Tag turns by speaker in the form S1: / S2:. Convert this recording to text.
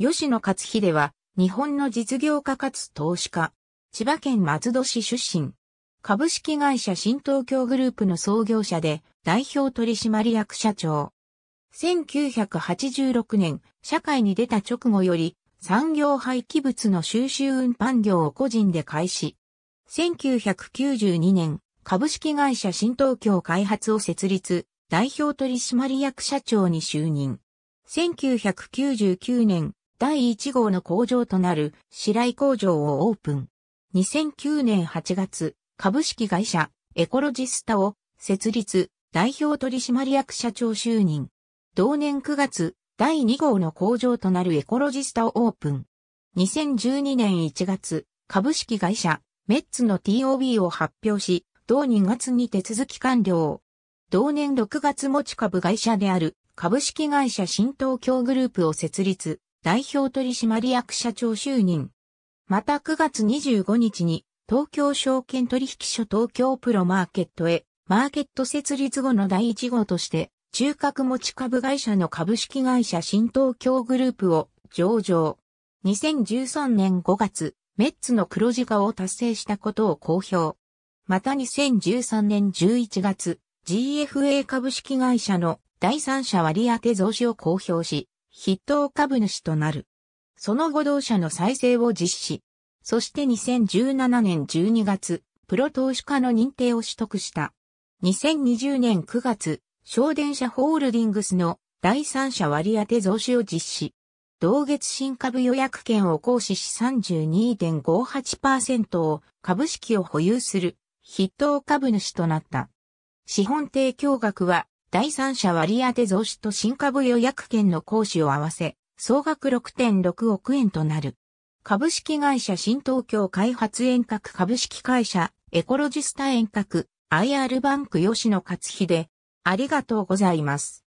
S1: 吉野勝秀は、日本の実業家かつ投資家。千葉県松戸市出身。株式会社新東京グループの創業者で、代表取締役社長。1986年、社会に出た直後より、産業廃棄物の収集運搬業を個人で開始。1992年、株式会社新東京開発を設立、代表取締役社長に就任。1999年、第1号の工場となる白井工場をオープン。2009年8月、株式会社エコロジスタを設立、代表取締役社長就任。同年9月、第2号の工場となるエコロジスタをオープン。2012年1月、株式会社メッツの TOB を発表し、同2月に手続き完了。同年6月持ち株会社である株式会社新東京グループを設立、代表取締役社長就任。また9月25日に東京証券取引所東京プロマーケットへマーケット設立後の第1号として中核持ち株会社の株式会社新東京グループを上場。2013年5月、メッツの黒字化を達成したことを公表。また2013年11月、GFA 株式会社の第三者割当増資を公表し、筆頭株主となる。その後同社の再生を実施。そして2017年12月、プロ投資家の認定を取得した。2020年9月、省電車ホールディングスの第三者割当増資を実施。同月新株予約権を行使し32.58%を株式を保有する筆頭株主となった。資本提供額は第三者割当増資と新株予約権の行使を合わせ、総額6.6億円となる。株式会社新東京開発遠隔株式会社エコロジスタ遠隔 IR バンク吉野勝秀。ありがとうございます。